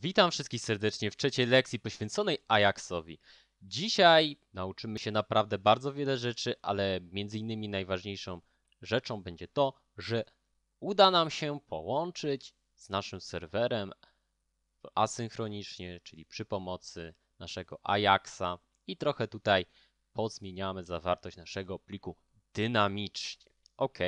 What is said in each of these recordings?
Witam wszystkich serdecznie w trzeciej lekcji poświęconej Ajaxowi. Dzisiaj nauczymy się naprawdę bardzo wiele rzeczy, ale między innymi najważniejszą rzeczą będzie to, że uda nam się połączyć z naszym serwerem asynchronicznie, czyli przy pomocy naszego Ajaxa i trochę tutaj pozmieniamy zawartość naszego pliku dynamicznie. OK,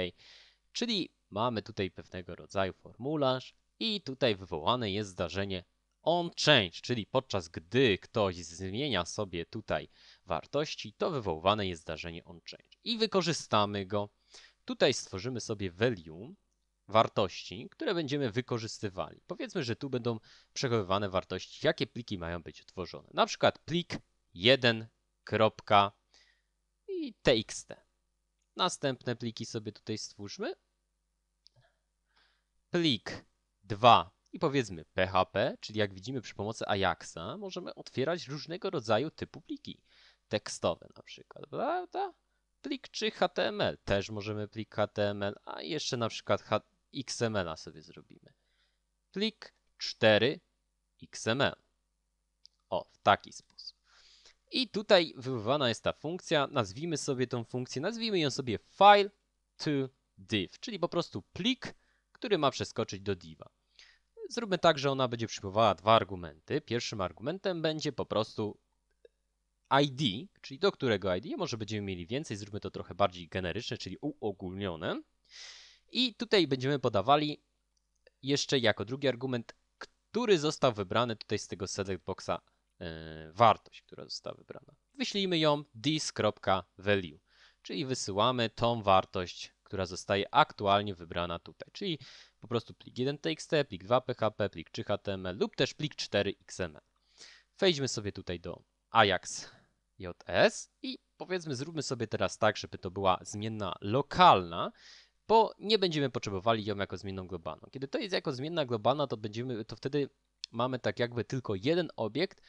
czyli mamy tutaj pewnego rodzaju formularz i tutaj wywołane jest zdarzenie on change, czyli podczas gdy ktoś zmienia sobie tutaj wartości, to wywoływane jest zdarzenie on change. I wykorzystamy go. Tutaj stworzymy sobie value, wartości, które będziemy wykorzystywali. Powiedzmy, że tu będą przechowywane wartości, jakie pliki mają być tworzone. Na przykład plik 1. i txt. Następne pliki sobie tutaj stwórzmy. Plik 2. I powiedzmy PHP, czyli jak widzimy przy pomocy Ajaxa, możemy otwierać różnego rodzaju typu pliki. Tekstowe na przykład, prawda? Plik czy HTML, też możemy plik HTML, a jeszcze na przykład XML-a sobie zrobimy. Plik 4 XML. O, w taki sposób. I tutaj wywołana jest ta funkcja, nazwijmy sobie tą funkcję, nazwijmy ją sobie file to div, czyli po prostu plik, który ma przeskoczyć do diva. Zróbmy tak, że ona będzie przyjmowała dwa argumenty. Pierwszym argumentem będzie po prostu ID, czyli do którego ID, może będziemy mieli więcej, zróbmy to trochę bardziej generyczne, czyli uogólnione. I tutaj będziemy podawali jeszcze jako drugi argument, który został wybrany tutaj z tego select boxa yy, wartość, która została wybrana. Wyślijmy ją this.value, czyli wysyłamy tą wartość, która zostaje aktualnie wybrana tutaj, czyli po prostu plik 1 txt, plik 2 php, plik 3 html lub też plik 4 xml. Wejdźmy sobie tutaj do ajax.js i powiedzmy zróbmy sobie teraz tak, żeby to była zmienna lokalna, bo nie będziemy potrzebowali ją jako zmienną globalną. Kiedy to jest jako zmienna globalna, to będziemy, to wtedy mamy tak jakby tylko jeden obiekt,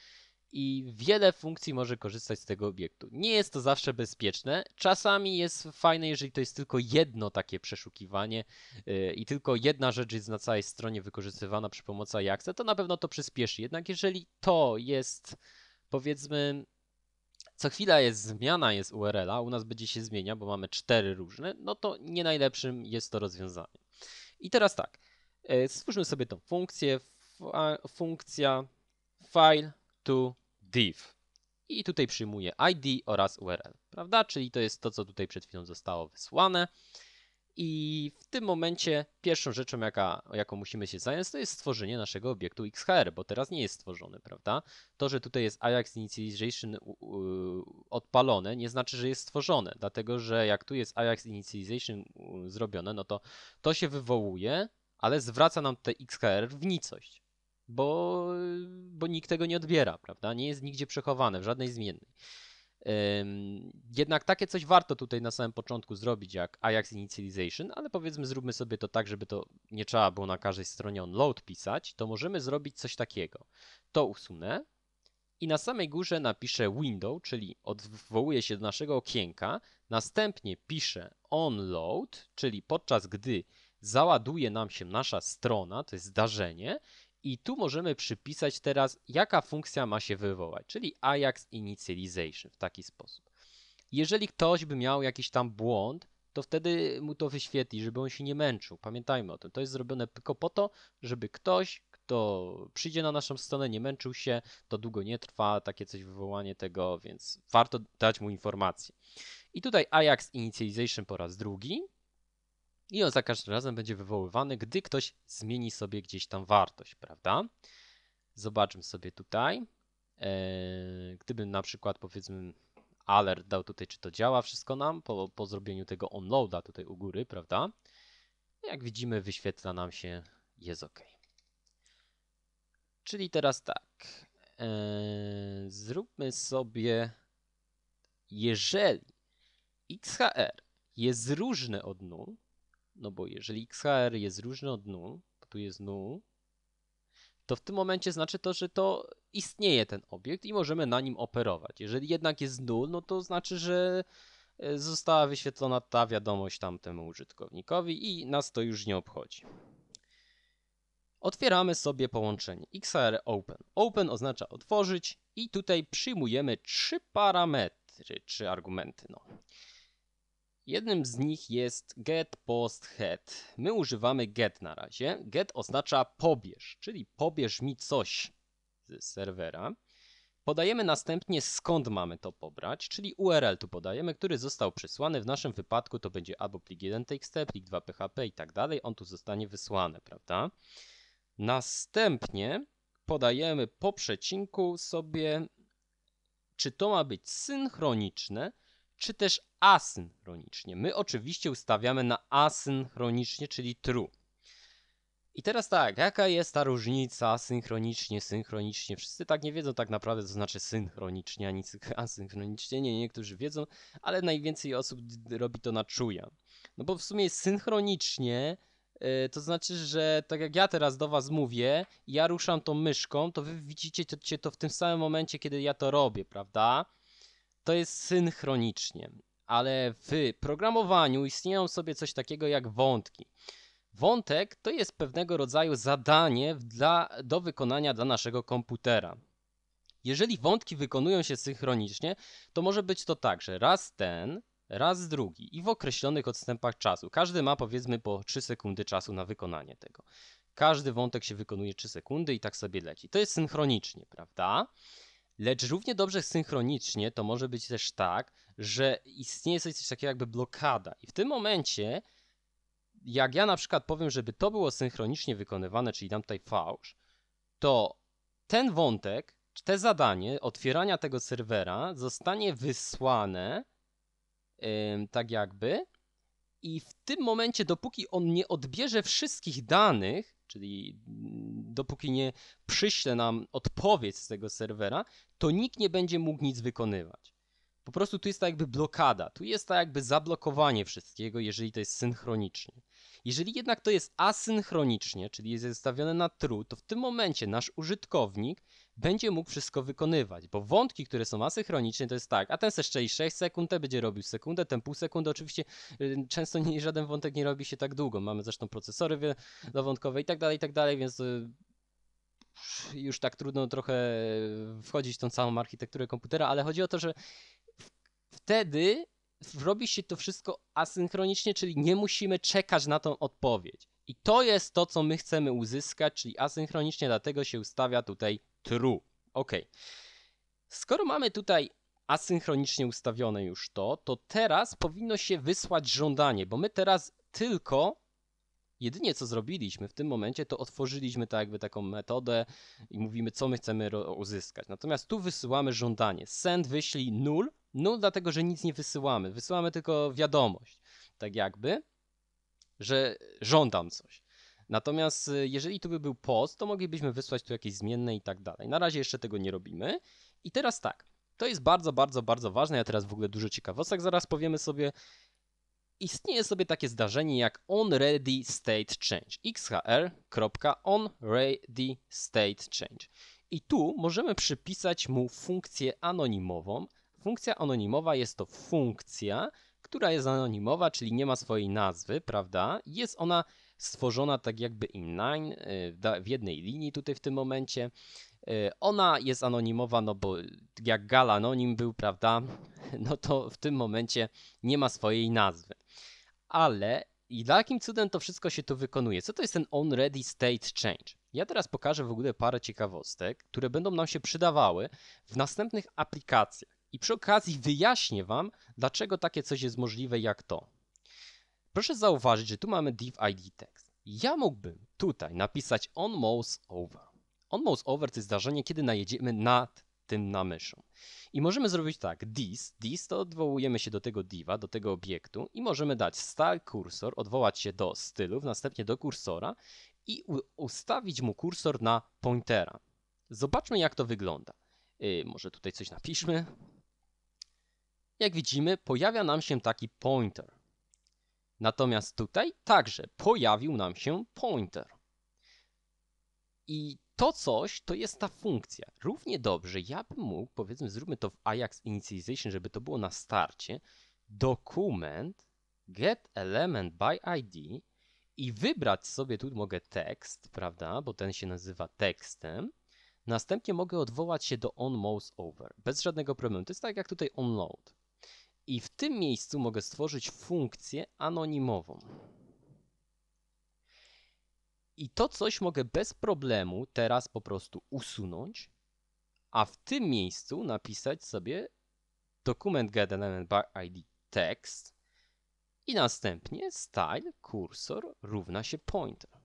i wiele funkcji może korzystać z tego obiektu. Nie jest to zawsze bezpieczne. Czasami jest fajne, jeżeli to jest tylko jedno takie przeszukiwanie yy, i tylko jedna rzecz jest na całej stronie wykorzystywana przy pomocy Ajaxa, to na pewno to przyspieszy. Jednak jeżeli to jest powiedzmy co chwila jest zmiana jest URL-a, u nas będzie się zmienia, bo mamy cztery różne, no to nie najlepszym jest to rozwiązanie. I teraz tak, yy, stwórzmy sobie tą funkcję, funkcja file to div. I tutaj przyjmuje ID oraz URL, prawda? Czyli to jest to, co tutaj przed chwilą zostało wysłane. I w tym momencie pierwszą rzeczą, jaka, jaką musimy się zająć, to jest stworzenie naszego obiektu XHR, bo teraz nie jest stworzony, prawda? To, że tutaj jest Ajax Initialization odpalone, nie znaczy, że jest stworzone, dlatego że jak tu jest Ajax Initialization zrobione, no to to się wywołuje, ale zwraca nam te XHR w nicość bo, bo nikt tego nie odbiera, prawda? Nie jest nigdzie przechowane w żadnej zmiennej. Jednak takie coś warto tutaj na samym początku zrobić, jak Ajax Initialization, ale powiedzmy, zróbmy sobie to tak, żeby to nie trzeba było na każdej stronie onload pisać, to możemy zrobić coś takiego. To usunę i na samej górze napiszę window, czyli odwołuję się do naszego okienka, następnie piszę onload, czyli podczas gdy załaduje nam się nasza strona, to jest zdarzenie, i tu możemy przypisać teraz, jaka funkcja ma się wywołać, czyli Ajax Initialization w taki sposób. Jeżeli ktoś by miał jakiś tam błąd, to wtedy mu to wyświetli, żeby on się nie męczył. Pamiętajmy o tym. To jest zrobione tylko po to, żeby ktoś, kto przyjdzie na naszą stronę, nie męczył się, to długo nie trwa takie coś wywołanie tego, więc warto dać mu informację. I tutaj Ajax Initialization po raz drugi i on za każdym razem będzie wywoływany, gdy ktoś zmieni sobie gdzieś tam wartość, prawda? Zobaczmy sobie tutaj. Eee, gdybym na przykład powiedzmy alert dał tutaj, czy to działa wszystko nam po, po zrobieniu tego onloada tutaj u góry, prawda? Jak widzimy wyświetla nam się, jest ok. Czyli teraz tak, eee, zróbmy sobie, jeżeli XHR jest różne od null, no bo jeżeli XHR jest różny od null, bo tu jest null, to w tym momencie znaczy to, że to istnieje ten obiekt i możemy na nim operować. Jeżeli jednak jest null, no to znaczy, że e, została wyświetlona ta wiadomość tamtemu użytkownikowi i nas to już nie obchodzi. Otwieramy sobie połączenie XR Open. Open oznacza otworzyć i tutaj przyjmujemy trzy parametry, trzy argumenty. No. Jednym z nich jest get, post, head. My używamy get na razie. Get oznacza pobierz, czyli pobierz mi coś z serwera. Podajemy następnie skąd mamy to pobrać, czyli URL tu podajemy, który został przysłany. W naszym wypadku to będzie albo plik 1.txt, plik 2.php i tak dalej. On tu zostanie wysłany, prawda? Następnie podajemy po przecinku sobie, czy to ma być synchroniczne, czy też asynchronicznie. My oczywiście ustawiamy na asynchronicznie, czyli true. I teraz tak, jaka jest ta różnica synchronicznie, synchronicznie? Wszyscy tak nie wiedzą tak naprawdę, co to znaczy synchronicznie, ani asynchronicznie. Nie, niektórzy wiedzą, ale najwięcej osób robi to na czuja. No bo w sumie synchronicznie yy, to znaczy, że tak jak ja teraz do was mówię, ja ruszam tą myszką, to wy widzicie to, to w tym samym momencie, kiedy ja to robię, prawda? to jest synchronicznie, ale w programowaniu istnieją sobie coś takiego jak wątki. Wątek to jest pewnego rodzaju zadanie dla, do wykonania dla naszego komputera. Jeżeli wątki wykonują się synchronicznie, to może być to tak, że raz ten, raz drugi i w określonych odstępach czasu. Każdy ma powiedzmy po 3 sekundy czasu na wykonanie tego. Każdy wątek się wykonuje 3 sekundy i tak sobie leci. To jest synchronicznie, prawda? Lecz równie dobrze synchronicznie to może być też tak, że istnieje coś takiego jakby blokada. I w tym momencie, jak ja na przykład powiem, żeby to było synchronicznie wykonywane, czyli dam tutaj fałsz, to ten wątek, czy te zadanie otwierania tego serwera zostanie wysłane yy, tak jakby i w tym momencie, dopóki on nie odbierze wszystkich danych, czyli dopóki nie przyśle nam odpowiedź z tego serwera, to nikt nie będzie mógł nic wykonywać. Po prostu tu jest ta jakby blokada, tu jest ta jakby zablokowanie wszystkiego, jeżeli to jest synchronicznie. Jeżeli jednak to jest asynchronicznie, czyli jest zostawione na true, to w tym momencie nasz użytkownik będzie mógł wszystko wykonywać, bo wątki, które są asynchroniczne, to jest tak, a ten se szczeli 6 sekund, ten będzie robił sekundę, ten pół sekundy, oczywiście y, często nie, żaden wątek nie robi się tak długo, mamy zresztą procesory wielowątkowe i tak dalej, i tak dalej, więc y, już tak trudno trochę wchodzić w tą samą architekturę komputera, ale chodzi o to, że wtedy robi się to wszystko asynchronicznie, czyli nie musimy czekać na tą odpowiedź. I to jest to, co my chcemy uzyskać, czyli asynchronicznie, dlatego się ustawia tutaj true. Ok. Skoro mamy tutaj asynchronicznie ustawione już to, to teraz powinno się wysłać żądanie, bo my teraz tylko Jedynie co zrobiliśmy w tym momencie, to otworzyliśmy tak jakby taką metodę i mówimy, co my chcemy uzyskać. Natomiast tu wysyłamy żądanie. Send wyślij null, null dlatego, że nic nie wysyłamy. Wysyłamy tylko wiadomość, tak jakby, że żądam coś. Natomiast y, jeżeli tu by był post, to moglibyśmy wysłać tu jakieś zmienne i tak dalej. Na razie jeszcze tego nie robimy. I teraz tak, to jest bardzo, bardzo, bardzo ważne. Ja teraz w ogóle dużo ciekawostek zaraz powiemy sobie istnieje sobie takie zdarzenie jak onReadyStateChange. state I tu możemy przypisać mu funkcję anonimową. Funkcja anonimowa jest to funkcja, która jest anonimowa, czyli nie ma swojej nazwy, prawda? Jest ona stworzona tak jakby inline, y, w jednej linii tutaj w tym momencie. Y, ona jest anonimowa, no bo jak Gal anonim był, prawda, no to w tym momencie nie ma swojej nazwy ale i jakim cudem to wszystko się tu wykonuje? Co to jest ten on-ready state change? Ja teraz pokażę w ogóle parę ciekawostek, które będą nam się przydawały w następnych aplikacjach. I przy okazji wyjaśnię Wam, dlaczego takie coś jest możliwe jak to. Proszę zauważyć, że tu mamy div id text. Ja mógłbym tutaj napisać on mouse over. On mouse over to jest zdarzenie, kiedy najedziemy nad tym namyszu. I możemy zrobić tak, this, this to odwołujemy się do tego diva, do tego obiektu i możemy dać style kursor, odwołać się do stylów, następnie do kursora i ustawić mu kursor na pointera. Zobaczmy jak to wygląda. Yy, może tutaj coś napiszmy. Jak widzimy pojawia nam się taki pointer. Natomiast tutaj także pojawił nam się pointer. I to coś to jest ta funkcja. Równie dobrze ja bym mógł, powiedzmy, zróbmy to w Ajax Initialization, żeby to było na starcie, dokument get element by ID i wybrać sobie, tu mogę tekst, prawda, bo ten się nazywa tekstem. Następnie mogę odwołać się do on mouse over, bez żadnego problemu. To jest tak jak tutaj onload. I w tym miejscu mogę stworzyć funkcję anonimową. I to coś mogę bez problemu teraz po prostu usunąć, a w tym miejscu napisać sobie dokument get element bar ID text i następnie style cursor równa się pointer.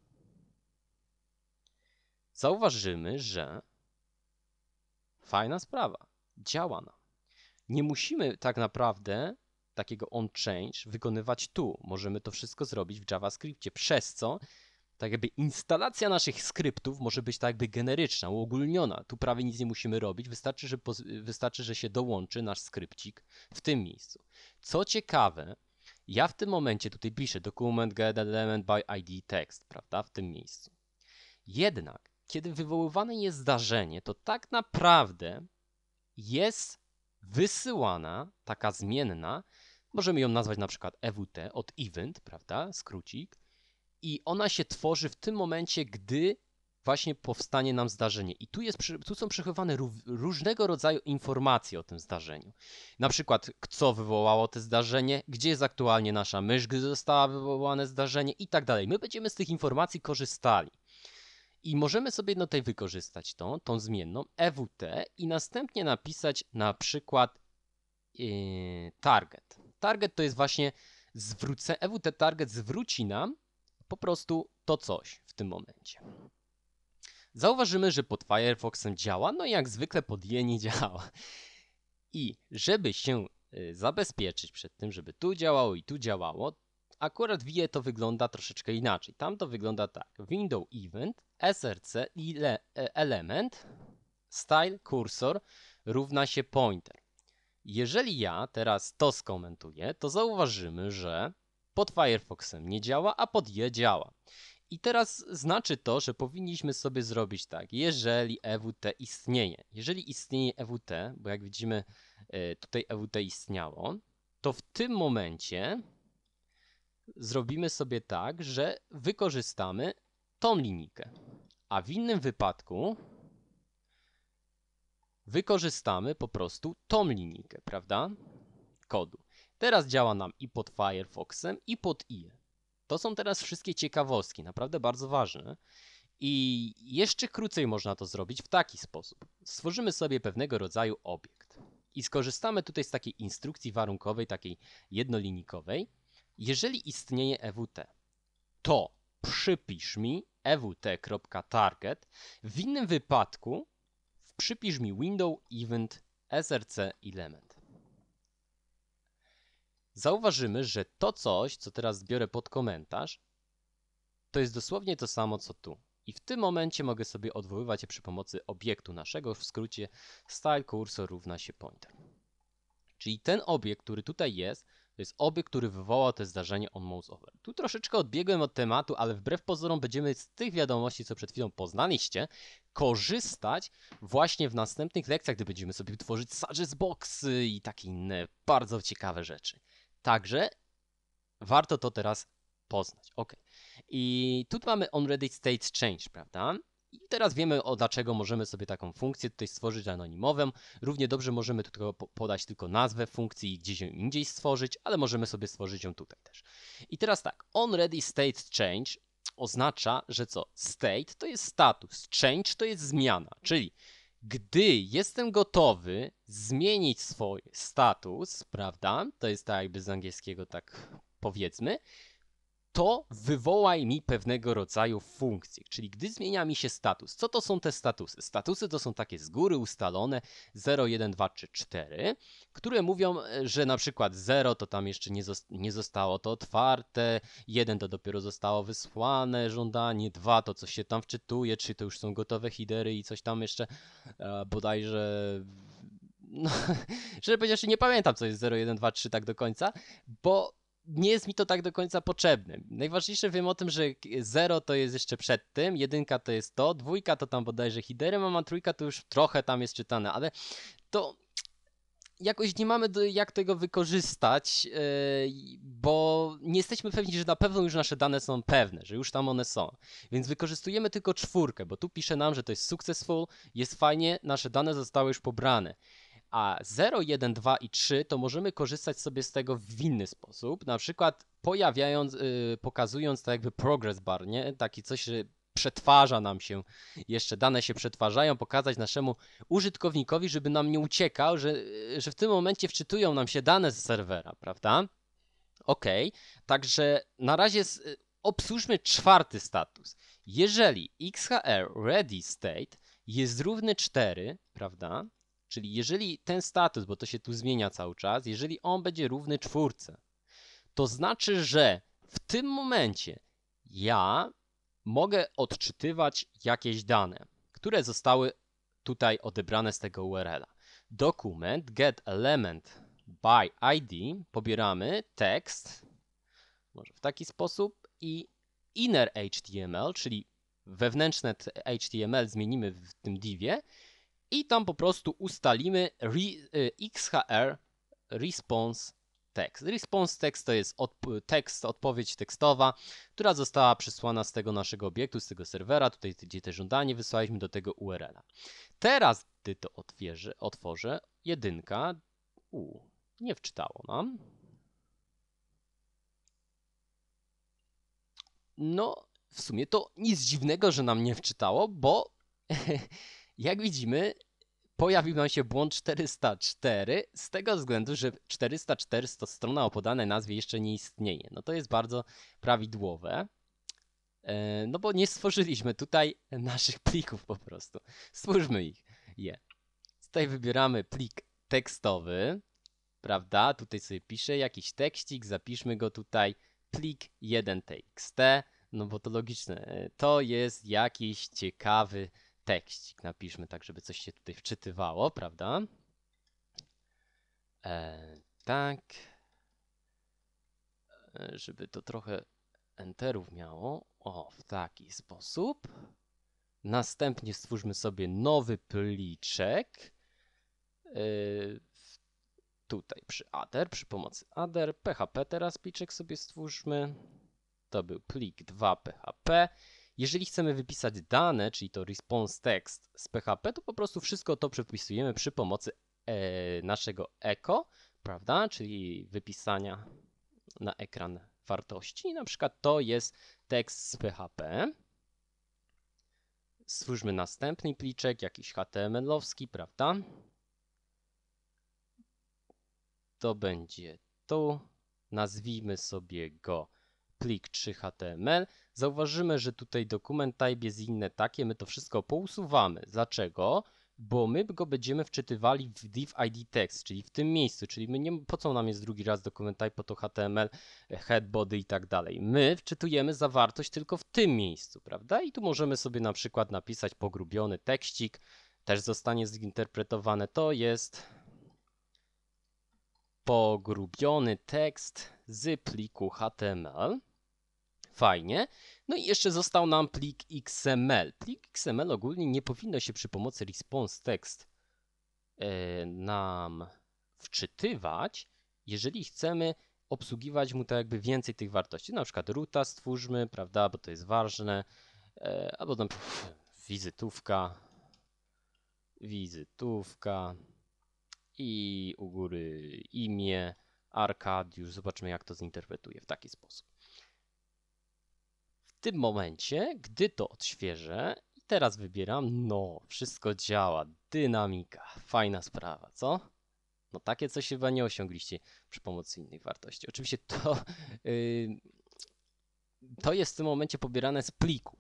Zauważymy, że fajna sprawa, działa nam. Nie musimy tak naprawdę takiego on-change wykonywać tu. Możemy to wszystko zrobić w JavaScriptie, przez co tak jakby instalacja naszych skryptów może być tak jakby generyczna, uogólniona. Tu prawie nic nie musimy robić, wystarczy, że, wystarczy, że się dołączy nasz skrypcik w tym miejscu. Co ciekawe, ja w tym momencie tutaj piszę dokument get element by id text, prawda, w tym miejscu. Jednak, kiedy wywoływane jest zdarzenie, to tak naprawdę jest wysyłana taka zmienna, możemy ją nazwać na przykład EWT od event, prawda, skrócik, i ona się tworzy w tym momencie, gdy właśnie powstanie nam zdarzenie. I tu, jest, tu są przechowywane różnego rodzaju informacje o tym zdarzeniu. Na przykład, co wywołało to zdarzenie, gdzie jest aktualnie nasza mysz, gdy zostało wywołane zdarzenie i tak dalej. My będziemy z tych informacji korzystali. I możemy sobie no tutaj wykorzystać tą, tą zmienną EWT i następnie napisać na przykład yy, target. Target to jest właśnie zwrócę, EWT target zwróci nam po prostu to coś w tym momencie. Zauważymy, że pod Firefoxem działa, no i jak zwykle pod je nie działa. I żeby się y, zabezpieczyć przed tym, żeby tu działało i tu działało, akurat w IE to wygląda troszeczkę inaczej. Tam to wygląda tak. Window Event, SRC, ile, e, Element, Style, Cursor równa się Pointer. Jeżeli ja teraz to skomentuję, to zauważymy, że pod Firefoxem nie działa, a pod je działa. I teraz znaczy to, że powinniśmy sobie zrobić tak, jeżeli EWT istnieje. Jeżeli istnieje EWT, bo jak widzimy e, tutaj EWT istniało, to w tym momencie zrobimy sobie tak, że wykorzystamy tą linijkę. A w innym wypadku wykorzystamy po prostu tą linijkę, prawda? Kodu. Teraz działa nam i pod Firefoxem, i pod IE. To są teraz wszystkie ciekawostki, naprawdę bardzo ważne. I jeszcze krócej można to zrobić w taki sposób. Stworzymy sobie pewnego rodzaju obiekt i skorzystamy tutaj z takiej instrukcji warunkowej, takiej jednolinijkowej. Jeżeli istnieje EWT, to przypisz mi ewt.target. W innym wypadku przypisz mi window event src element zauważymy, że to coś, co teraz zbiorę pod komentarz, to jest dosłownie to samo co tu. I w tym momencie mogę sobie odwoływać je przy pomocy obiektu naszego, w skrócie style cursor równa się pointer. Czyli ten obiekt, który tutaj jest, to jest obiekt, który wywołał to zdarzenie on mouse over. Tu troszeczkę odbiegłem od tematu, ale wbrew pozorom będziemy z tych wiadomości, co przed chwilą poznaliście, korzystać właśnie w następnych lekcjach, gdy będziemy sobie tworzyć suggest boxy i takie inne bardzo ciekawe rzeczy. Także warto to teraz poznać. Ok. I tu mamy onReadyStateChange, state change, prawda? I teraz wiemy, o dlaczego możemy sobie taką funkcję tutaj stworzyć anonimową. Równie dobrze możemy tutaj podać tylko nazwę funkcji i gdzieś ją indziej stworzyć, ale możemy sobie stworzyć ją tutaj też. I teraz tak, onReadyStateChange state change oznacza, że co? State to jest status, change to jest zmiana, czyli gdy jestem gotowy zmienić swój status, prawda? To jest tak jakby z angielskiego tak powiedzmy, to wywołaj mi pewnego rodzaju funkcję, czyli gdy zmienia mi się status. Co to są te statusy? Statusy to są takie z góry ustalone 0, 1, 2 czy 4, które mówią, że na przykład 0 to tam jeszcze nie, zosta nie zostało to otwarte, 1 to dopiero zostało wysłane żądanie, 2 to coś się tam wczytuje, 3 to już są gotowe hidery i coś tam jeszcze e, bodajże no, szczerze powiedziawszy nie pamiętam co jest 0, 1, 2, 3 tak do końca, bo nie jest mi to tak do końca potrzebne. Najważniejsze wiem o tym, że 0 to jest jeszcze przed tym, jedynka to jest to, dwójka to tam bodajże Hiderem, a ma trójka to już trochę tam jest czytane, ale to jakoś nie mamy do, jak tego wykorzystać, yy, bo nie jesteśmy pewni, że na pewno już nasze dane są pewne, że już tam one są. Więc wykorzystujemy tylko czwórkę, bo tu pisze nam, że to jest successful, jest fajnie, nasze dane zostały już pobrane a 0, 1, 2 i 3 to możemy korzystać sobie z tego w inny sposób, na przykład pojawiając, y, pokazując tak jakby progress bar, nie? Taki coś, że przetwarza nam się, jeszcze dane się przetwarzają, pokazać naszemu użytkownikowi, żeby nam nie uciekał, że, że w tym momencie wczytują nam się dane z serwera, prawda? Ok, także na razie obsłużmy czwarty status. Jeżeli XHR ready state jest równy 4, prawda, Czyli jeżeli ten status, bo to się tu zmienia cały czas, jeżeli on będzie równy czwórce, to znaczy, że w tym momencie ja mogę odczytywać jakieś dane, które zostały tutaj odebrane z tego URL-a. Dokument get element by ID pobieramy tekst, może w taki sposób i inner HTML, czyli wewnętrzne HTML zmienimy w tym divie i tam po prostu ustalimy re, y, XHR response text. Response text to jest tekst, odpowiedź tekstowa, która została przysłana z tego naszego obiektu, z tego serwera, tutaj gdzie te żądanie wysłaliśmy do tego URL-a. Teraz, gdy to otwierzę, otworzę, jedynka, u, nie wczytało nam. No, w sumie to nic dziwnego, że nam nie wczytało, bo Jak widzimy, pojawił nam się błąd 404 z tego względu, że 404 to strona o podanej nazwie jeszcze nie istnieje. No to jest bardzo prawidłowe, e, no bo nie stworzyliśmy tutaj naszych plików po prostu. Stwórzmy ich, je. Tutaj wybieramy plik tekstowy, prawda? Tutaj sobie piszę jakiś tekstik, zapiszmy go tutaj, plik 1 no bo to logiczne. E, to jest jakiś ciekawy tekstik napiszmy tak, żeby coś się tutaj wczytywało, prawda? E, tak. E, żeby to trochę enterów miało. O, w taki sposób. Następnie stwórzmy sobie nowy pliczek. E, tutaj przy ader, przy pomocy ader. PHP teraz pliczek sobie stwórzmy. To był plik 2 PHP. Jeżeli chcemy wypisać dane, czyli to response text z PHP, to po prostu wszystko to przepisujemy przy pomocy e, naszego echo, prawda? Czyli wypisania na ekran wartości. Na przykład to jest tekst z PHP. Stwórzmy następny pliczek, jakiś HTML-owski, prawda? To będzie tu. Nazwijmy sobie go plik 3HTML. Zauważymy, że tutaj dokument type jest inne takie, my to wszystko pousuwamy. Dlaczego? Bo my go będziemy wczytywali w div id text, czyli w tym miejscu, czyli my nie, po co nam jest drugi raz dokument type, po to HTML, e, head, body i tak dalej. My wczytujemy zawartość tylko w tym miejscu, prawda? I tu możemy sobie na przykład napisać pogrubiony tekścik, też zostanie zinterpretowane. To jest pogrubiony tekst z pliku HTML. Fajnie. No i jeszcze został nam plik XML. Plik XML ogólnie nie powinno się przy pomocy response text e, nam wczytywać, jeżeli chcemy obsługiwać mu tak jakby więcej tych wartości. Na przykład ruta stwórzmy, prawda, bo to jest ważne, e, albo tam wizytówka, wizytówka i u góry imię, Arkadiusz. Zobaczmy jak to zinterpretuje w taki sposób tym momencie, gdy to odświeżę i teraz wybieram, no, wszystko działa, dynamika, fajna sprawa, co? No takie coś chyba nie osiągliście przy pomocy innych wartości. Oczywiście to, yy, to jest w tym momencie pobierane z pliku,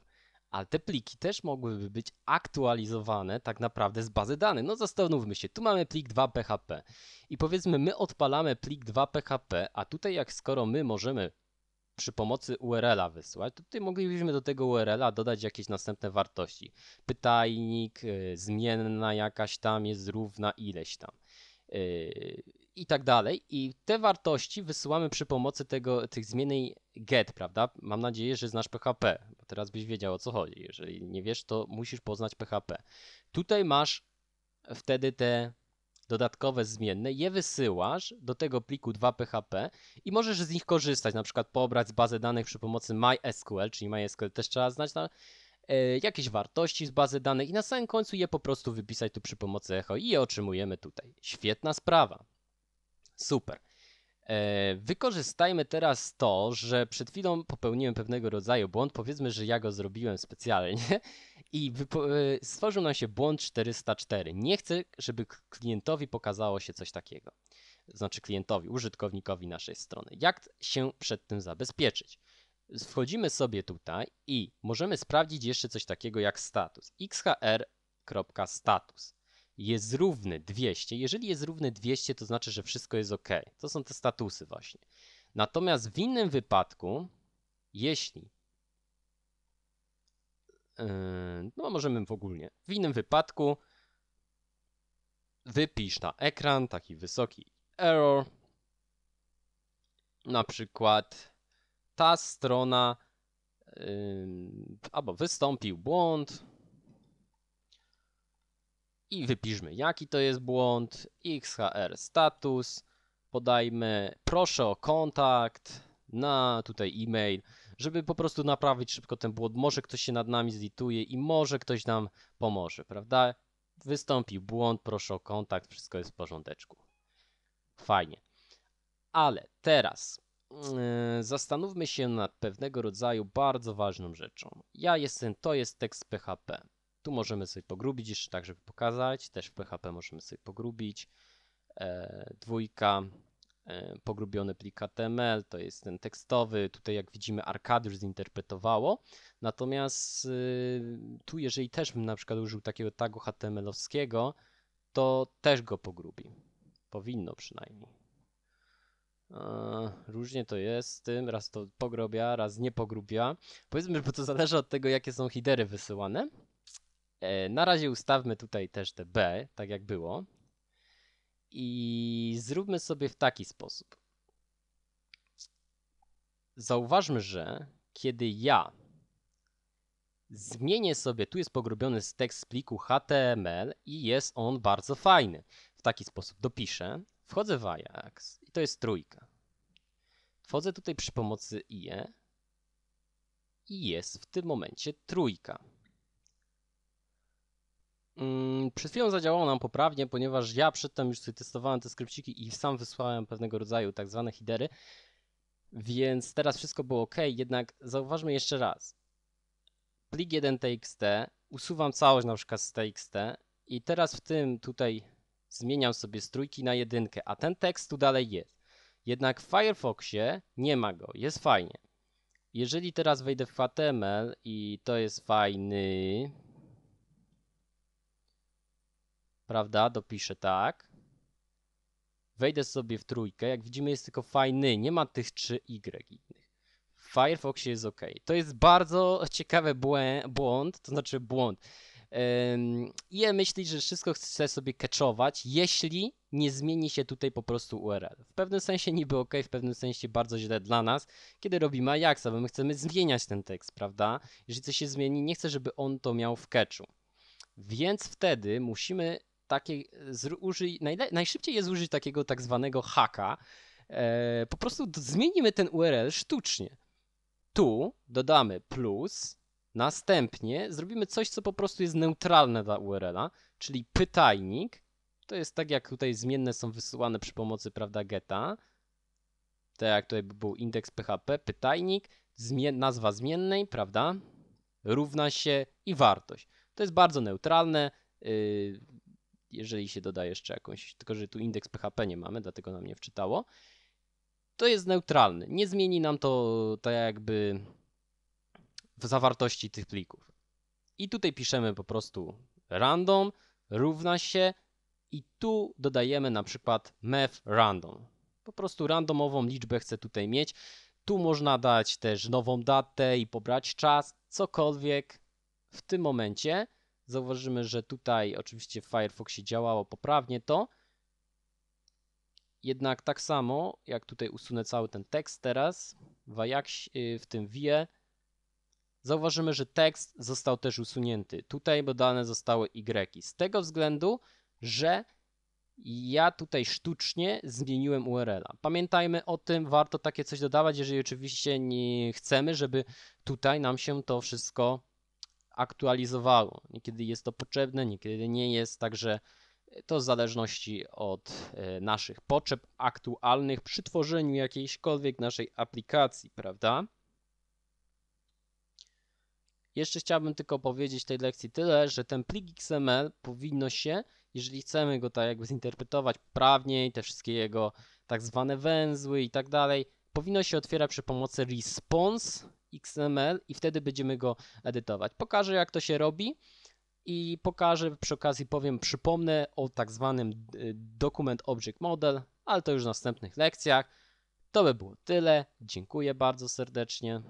ale te pliki też mogłyby być aktualizowane tak naprawdę z bazy danych. No zastanówmy się, tu mamy plik 2PHP i powiedzmy my odpalamy plik 2PHP, a tutaj jak skoro my możemy przy pomocy URL-a wysłać, to tutaj moglibyśmy do tego URL-a dodać jakieś następne wartości. Pytajnik, y, zmienna jakaś tam jest równa ileś tam. Y, I tak dalej. I te wartości wysyłamy przy pomocy tego, tych zmiennej get, prawda? Mam nadzieję, że znasz PHP, bo teraz byś wiedział o co chodzi. Jeżeli nie wiesz, to musisz poznać PHP. Tutaj masz wtedy te dodatkowe zmienne, je wysyłasz do tego pliku 2PHP i możesz z nich korzystać, na przykład pobrać z bazy danych przy pomocy MySQL, czyli MySQL też trzeba znać na, no, e, jakieś wartości z bazy danych i na samym końcu je po prostu wypisać tu przy pomocy echo i je otrzymujemy tutaj. Świetna sprawa. Super. E, wykorzystajmy teraz to, że przed chwilą popełniłem pewnego rodzaju błąd. Powiedzmy, że ja go zrobiłem specjalnie i e, stworzył nam się błąd 404. Nie chcę, żeby klientowi pokazało się coś takiego. Znaczy klientowi, użytkownikowi naszej strony. Jak się przed tym zabezpieczyć? Wchodzimy sobie tutaj i możemy sprawdzić jeszcze coś takiego jak status. xhr.status jest równy 200, jeżeli jest równy 200, to znaczy, że wszystko jest ok. To są te statusy właśnie. Natomiast w innym wypadku, jeśli yy, no możemy w ogóle. W innym wypadku wypisz na ekran taki wysoki error. Na przykład ta strona yy, albo wystąpił błąd i wypiszmy jaki to jest błąd, XHR status, podajmy proszę o kontakt na tutaj e-mail, żeby po prostu naprawić szybko ten błąd, może ktoś się nad nami zlituje i może ktoś nam pomoże, prawda? Wystąpił błąd, proszę o kontakt, wszystko jest w porządeczku. Fajnie. Ale teraz yy, zastanówmy się nad pewnego rodzaju bardzo ważną rzeczą. Ja jestem, to jest tekst PHP. Tu możemy sobie pogrubić jeszcze tak, żeby pokazać. Też w PHP możemy sobie pogrubić. E, dwójka, e, pogrubiony plik HTML, to jest ten tekstowy. Tutaj jak widzimy arkady już zinterpretowało. Natomiast y, tu jeżeli też bym na przykład użył takiego tagu HTML-owskiego, to też go pogrubi. Powinno przynajmniej. E, różnie to jest z tym, raz to pogrobia, raz nie pogrubia. Powiedzmy, bo to zależy od tego, jakie są hidery wysyłane. E, na razie ustawmy tutaj też te B, tak jak było. I zróbmy sobie w taki sposób. Zauważmy, że kiedy ja zmienię sobie, tu jest pogrubiony tekst z pliku HTML i jest on bardzo fajny. W taki sposób dopiszę, wchodzę w Ajax i to jest trójka. Wchodzę tutaj przy pomocy IE i jest w tym momencie trójka. Mm, przed chwilą zadziałało nam poprawnie, ponieważ ja przedtem już sobie testowałem te skrypciki i sam wysłałem pewnego rodzaju tak zwane hidery, więc teraz wszystko było ok, jednak zauważmy jeszcze raz. Plik 1 txt, usuwam całość na przykład z txt i teraz w tym tutaj zmieniam sobie z trójki na jedynkę, a ten tekst tu dalej jest. Jednak w Firefoxie nie ma go, jest fajnie. Jeżeli teraz wejdę w HTML i to jest fajny, prawda, dopiszę tak. Wejdę sobie w trójkę, jak widzimy jest tylko fajny, nie ma tych 3 Y innych. W Firefoxie jest ok. To jest bardzo ciekawy błąd, to znaczy błąd. I ja myśleć, że wszystko chcę sobie catchować, jeśli nie zmieni się tutaj po prostu URL. W pewnym sensie niby ok, w pewnym sensie bardzo źle dla nas, kiedy robimy Ajaxa, bo my chcemy zmieniać ten tekst, prawda? Jeżeli coś się zmieni, nie chcę, żeby on to miał w catchu. Więc wtedy musimy takiej, użyj, najle, najszybciej jest użyć takiego tak zwanego haka. E, po prostu zmienimy ten URL sztucznie. Tu dodamy plus, następnie zrobimy coś, co po prostu jest neutralne dla URL-a, czyli pytajnik. To jest tak, jak tutaj zmienne są wysyłane przy pomocy, prawda, geta. Tak jak tutaj był indeks PHP, pytajnik, nazwa zmiennej, prawda, równa się i wartość. To jest bardzo neutralne. Yy, jeżeli się doda jeszcze jakąś, tylko że tu indeks PHP nie mamy, dlatego nam nie wczytało, to jest neutralny. Nie zmieni nam to tak jakby w zawartości tych plików. I tutaj piszemy po prostu random równa się i tu dodajemy na przykład mef random. Po prostu randomową liczbę chcę tutaj mieć. Tu można dać też nową datę i pobrać czas, cokolwiek w tym momencie. Zauważymy, że tutaj oczywiście w Firefoxie działało poprawnie to, jednak tak samo, jak tutaj usunę cały ten tekst teraz, w, Ajax, y, w tym wie, zauważymy, że tekst został też usunięty. Tutaj dodane zostały Y. Z tego względu, że ja tutaj sztucznie zmieniłem URL-a. Pamiętajmy o tym, warto takie coś dodawać, jeżeli oczywiście nie chcemy, żeby tutaj nam się to wszystko aktualizowało. Niekiedy jest to potrzebne, niekiedy nie jest, także e, to w zależności od e, naszych potrzeb aktualnych przy tworzeniu jakiejśkolwiek naszej aplikacji, prawda? Jeszcze chciałbym tylko powiedzieć tej lekcji tyle, że ten plik XML powinno się, jeżeli chcemy go tak jakby zinterpretować prawniej, te wszystkie jego tak zwane węzły i tak dalej, powinno się otwierać przy pomocy response XML i wtedy będziemy go edytować. Pokażę jak to się robi i pokażę, przy okazji powiem, przypomnę o tak zwanym y, Document Object Model, ale to już w następnych lekcjach. To by było tyle. Dziękuję bardzo serdecznie.